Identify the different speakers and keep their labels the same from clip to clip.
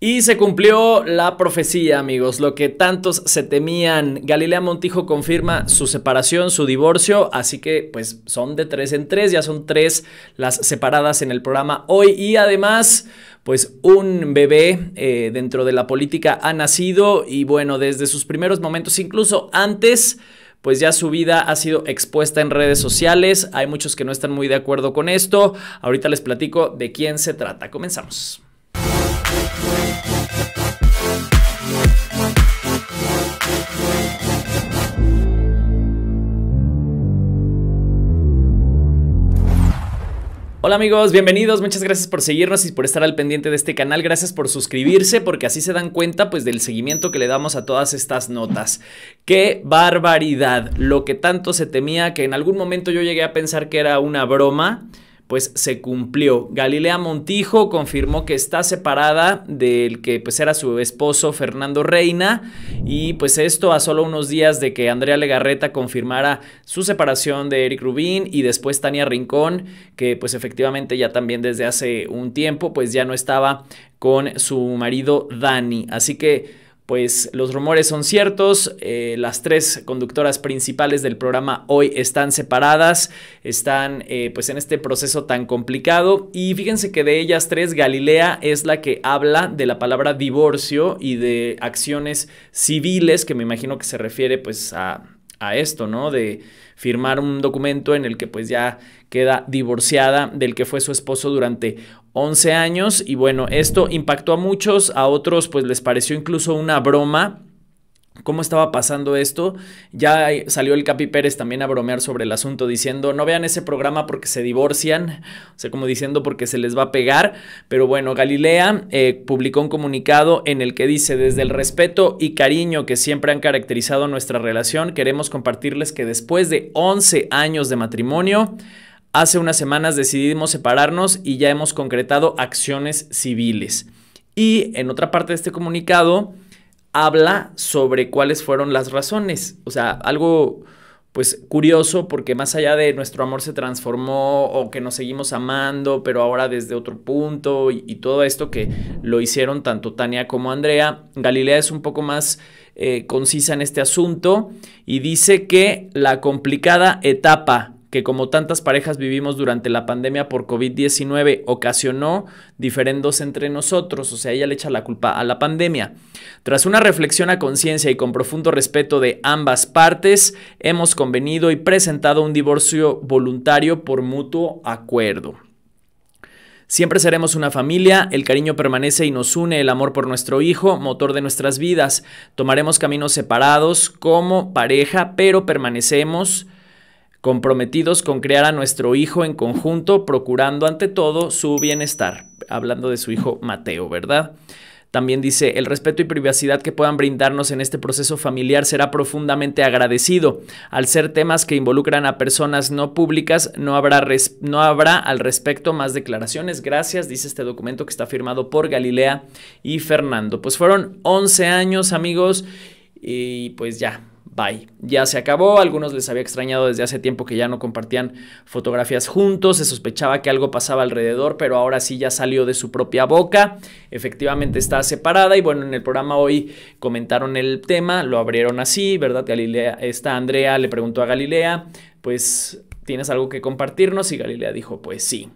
Speaker 1: Y se cumplió la profecía, amigos, lo que tantos se temían. Galilea Montijo confirma su separación, su divorcio, así que pues son de tres en tres, ya son tres las separadas en el programa hoy. Y además, pues un bebé eh, dentro de la política ha nacido y bueno, desde sus primeros momentos, incluso antes pues ya su vida ha sido expuesta en redes sociales. Hay muchos que no están muy de acuerdo con esto. Ahorita les platico de quién se trata. Comenzamos. Hola amigos, bienvenidos, muchas gracias por seguirnos y por estar al pendiente de este canal, gracias por suscribirse porque así se dan cuenta pues del seguimiento que le damos a todas estas notas. ¡Qué barbaridad! Lo que tanto se temía que en algún momento yo llegué a pensar que era una broma pues se cumplió. Galilea Montijo confirmó que está separada del que pues era su esposo Fernando Reina y pues esto a solo unos días de que Andrea Legarreta confirmara su separación de Eric Rubín y después Tania Rincón, que pues efectivamente ya también desde hace un tiempo pues ya no estaba con su marido Dani. Así que pues los rumores son ciertos, eh, las tres conductoras principales del programa hoy están separadas, están eh, pues en este proceso tan complicado y fíjense que de ellas tres Galilea es la que habla de la palabra divorcio y de acciones civiles que me imagino que se refiere pues a, a esto, ¿no? De firmar un documento en el que pues ya queda divorciada del que fue su esposo durante 11 años y bueno, esto impactó a muchos, a otros pues les pareció incluso una broma cómo estaba pasando esto. Ya salió el Capi Pérez también a bromear sobre el asunto diciendo, no vean ese programa porque se divorcian, o sea, como diciendo porque se les va a pegar. Pero bueno, Galilea eh, publicó un comunicado en el que dice, desde el respeto y cariño que siempre han caracterizado nuestra relación, queremos compartirles que después de 11 años de matrimonio, Hace unas semanas decidimos separarnos y ya hemos concretado acciones civiles. Y en otra parte de este comunicado habla sobre cuáles fueron las razones. O sea, algo pues curioso porque más allá de nuestro amor se transformó o que nos seguimos amando, pero ahora desde otro punto y, todo esto que lo hicieron tanto Tania como Andrea, Galilea es un poco más eh, concisa en este asunto y dice que la complicada etapa que como tantas parejas vivimos durante la pandemia por COVID-19 ocasionó diferendos entre nosotros, o sea, ella le echa la culpa a la pandemia. Tras una reflexión a conciencia y con profundo respeto de ambas partes, hemos convenido y presentado un divorcio voluntario por mutuo acuerdo. Siempre seremos una familia, el cariño permanece y nos une, el amor por nuestro hijo, motor de nuestras vidas. Tomaremos caminos separados como pareja, pero permanecemos comprometidos con crear a nuestro hijo en conjunto, procurando ante todo su bienestar. Hablando de su hijo Mateo, ¿verdad? También dice, el respeto y privacidad que puedan brindarnos en este proceso familiar será profundamente agradecido. Al ser temas que involucran a personas no públicas, no habrá, no habrá al respecto más declaraciones. Gracias, dice este documento que está firmado por Galilea y Fernando. Pues fueron 11 años, amigos, y pues ya, bye. Ya se acabó, algunos les había extrañado desde hace tiempo que ya no compartían fotografías juntos, se sospechaba que algo pasaba alrededor, pero ahora sí ya salió de su propia boca, efectivamente está separada y bueno, en el programa hoy comentaron el tema, lo abrieron así, ¿verdad? Galilea, esta Andrea le preguntó a Galilea, pues, ¿tienes algo que compartirnos? Y Galilea dijo, pues sí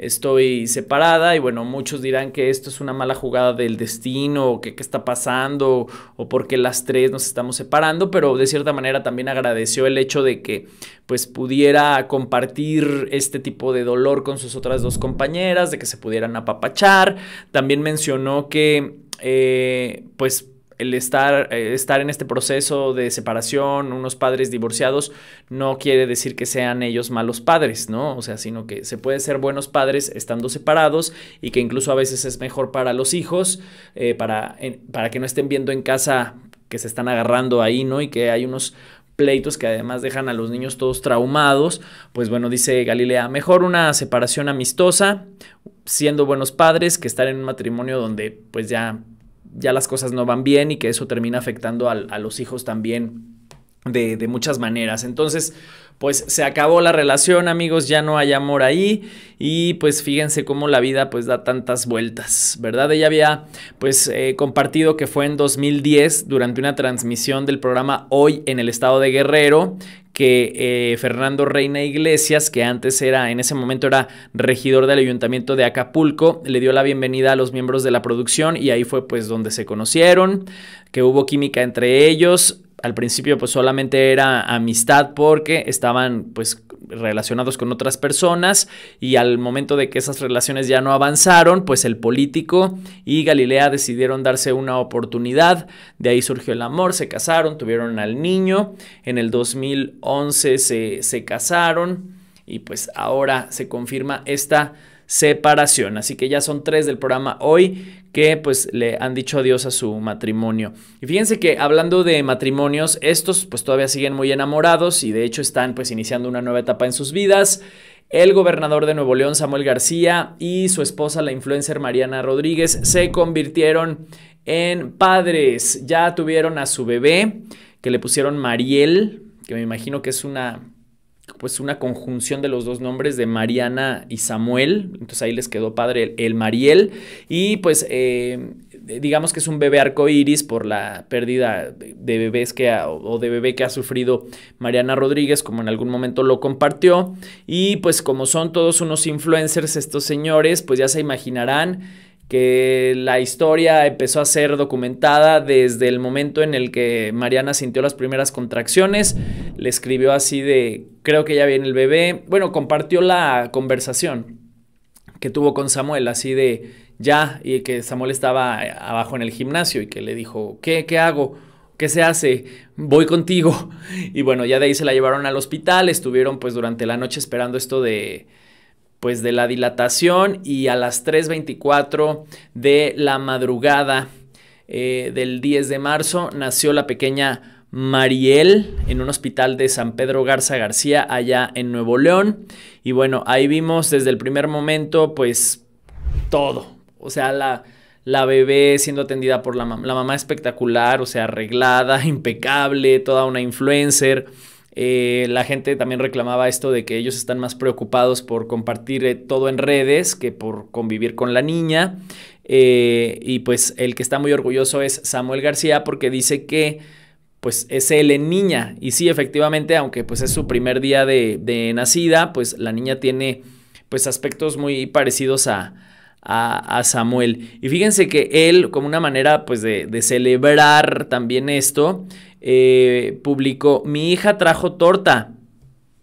Speaker 1: estoy separada y bueno, muchos dirán que esto es una mala jugada del destino, o que qué está pasando, o porque las tres nos estamos separando, pero de cierta manera también agradeció el hecho de que pues pudiera compartir este tipo de dolor con sus otras dos compañeras, de que se pudieran apapachar. También mencionó que eh, pues el estar, eh, estar en este proceso de separación, unos padres divorciados, no quiere decir que sean ellos malos padres, ¿no? O sea, sino que se puede ser buenos padres estando separados y que incluso a veces es mejor para los hijos, eh, para, para que no estén viendo en casa que se están agarrando ahí, ¿no? Y que hay unos pleitos que además dejan a los niños todos traumados, pues bueno, dice Galilea, mejor una separación amistosa, siendo buenos padres, que estar en un matrimonio donde pues ya ya las cosas no van bien y que eso termina afectando a, los hijos también de, muchas maneras. Entonces, pues se acabó la relación, amigos, ya no hay amor ahí y pues fíjense cómo la vida pues da tantas vueltas, ¿verdad? Ella había pues eh, compartido que fue en 2010 durante una transmisión del programa Hoy en el estado de Guerrero que eh, Fernando Reina Iglesias, que antes era, en ese momento era regidor del ayuntamiento de Acapulco, le dio la bienvenida a los miembros de la producción y ahí fue pues donde se conocieron, que hubo química entre ellos, al principio pues solamente era amistad porque estaban pues relacionados con otras personas y al momento de que esas relaciones ya no avanzaron, pues el político y Galilea decidieron darse una oportunidad, de ahí surgió el amor, se casaron, tuvieron al niño, en el 2011 se, se casaron y pues ahora se confirma esta separación. Así que ya son tres del programa hoy que pues le han dicho adiós a su matrimonio. Y fíjense que hablando de matrimonios, estos pues todavía siguen muy enamorados y de hecho están pues iniciando una nueva etapa en sus vidas. El gobernador de Nuevo León, Samuel García, y su esposa, la influencer Mariana Rodríguez, se convirtieron en padres. Ya tuvieron a su bebé, que le pusieron Mariel, que me imagino que es una pues una conjunción de los dos nombres de Mariana y Samuel, entonces ahí les quedó padre el, Mariel y pues eh, digamos que es un bebé arcoíris por la pérdida de bebés que o de bebé que ha sufrido Mariana Rodríguez, como en algún momento lo compartió y pues como son todos unos influencers estos señores, pues ya se imaginarán que la historia empezó a ser documentada desde el momento en el que Mariana sintió las primeras contracciones, le escribió así de creo que ya viene el bebé. Bueno, compartió la conversación que tuvo con Samuel, así de ya, y que Samuel estaba abajo en el gimnasio y que le dijo, ¿qué, qué hago? ¿Qué se hace? Voy contigo. Y bueno, ya de ahí se la llevaron al hospital, estuvieron pues durante la noche esperando esto de pues de la dilatación y a las 3.24 de la madrugada eh, del 10 de marzo nació la pequeña Mariel en un hospital de San Pedro Garza García allá en Nuevo León. Y bueno, ahí vimos desde el primer momento pues todo. O sea, la, la bebé siendo atendida por la mamá. La mamá espectacular, o sea, arreglada, impecable, toda una influencer. Eh, la gente también reclamaba esto de que ellos están más preocupados por compartir eh, todo en redes que por convivir con la niña. Eh, y pues el que está muy orgulloso es Samuel García porque dice que pues es él en niña. Y sí, efectivamente, aunque pues es su primer día de, nacida, pues la niña tiene pues aspectos muy parecidos a, a, Samuel. Y fíjense que él, como una manera pues de, celebrar también esto, eh, publicó, mi hija trajo torta.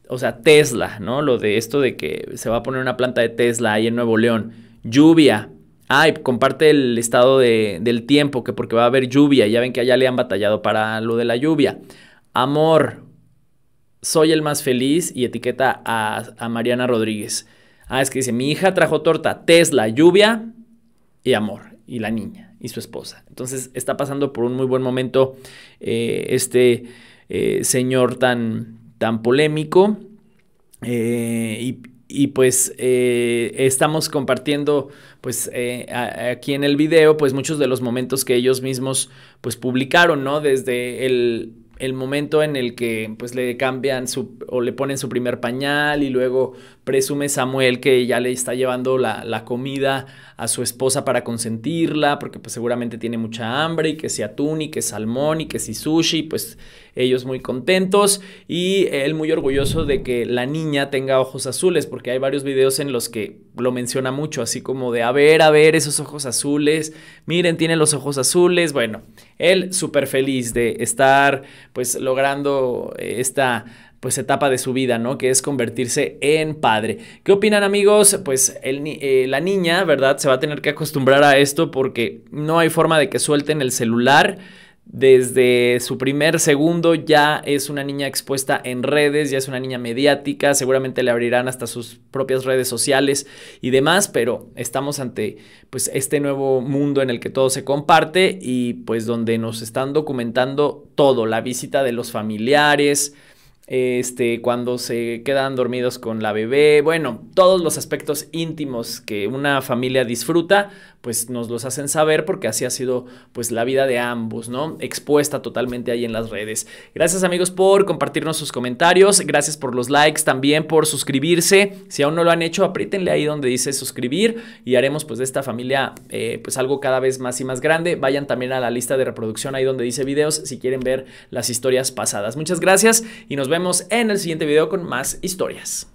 Speaker 1: O sea, Tesla, ¿no? Lo de esto de que se va a poner una planta de Tesla ahí en Nuevo León. Lluvia, Ah, comparte el estado de, del tiempo, que porque va a haber lluvia. Ya ven que allá le han batallado para lo de la lluvia. Amor, soy el más feliz y etiqueta a, a Mariana Rodríguez. Ah, es que dice, mi hija trajo torta, Tesla, lluvia y amor. Y la niña y su esposa. Entonces está pasando por un muy buen momento eh, este eh, señor tan, tan polémico. Eh, y, y pues eh, estamos compartiendo pues eh, aquí en el video pues muchos de los momentos que ellos mismos pues publicaron, ¿no? Desde el, el momento en el que pues le cambian su o le ponen su primer pañal y luego presume Samuel que ya le está llevando la, comida a su esposa para consentirla porque pues seguramente tiene mucha hambre y que sea atún y que salmón y que si sushi pues ellos muy contentos y él muy orgulloso de que la niña tenga ojos azules porque hay varios videos en los que lo menciona mucho, así como de, a ver, a ver, esos ojos azules, miren, tiene los ojos azules, bueno, él súper feliz de estar pues logrando eh, esta pues etapa de su vida, ¿no? Que es convertirse en padre. ¿Qué opinan amigos? Pues el, eh, la niña, ¿verdad? Se va a tener que acostumbrar a esto porque no hay forma de que suelten el celular desde su primer segundo ya es una niña expuesta en redes, ya es una niña mediática, seguramente le abrirán hasta sus propias redes sociales y demás, pero estamos ante pues este nuevo mundo en el que todo se comparte y pues donde nos están documentando todo, la visita de los familiares, este, cuando se quedan dormidos con la bebé, bueno, todos los aspectos íntimos que una familia disfruta, pues nos los hacen saber porque así ha sido pues la vida de ambos, ¿no? Expuesta totalmente ahí en las redes. Gracias amigos por compartirnos sus comentarios, gracias por los likes, también por suscribirse. Si aún no lo han hecho, apriétenle ahí donde dice suscribir y haremos pues de esta familia eh, pues algo cada vez más y más grande. Vayan también a la lista de reproducción ahí donde dice videos si quieren ver las historias pasadas. Muchas gracias y nos vemos vemos en el siguiente video con más historias.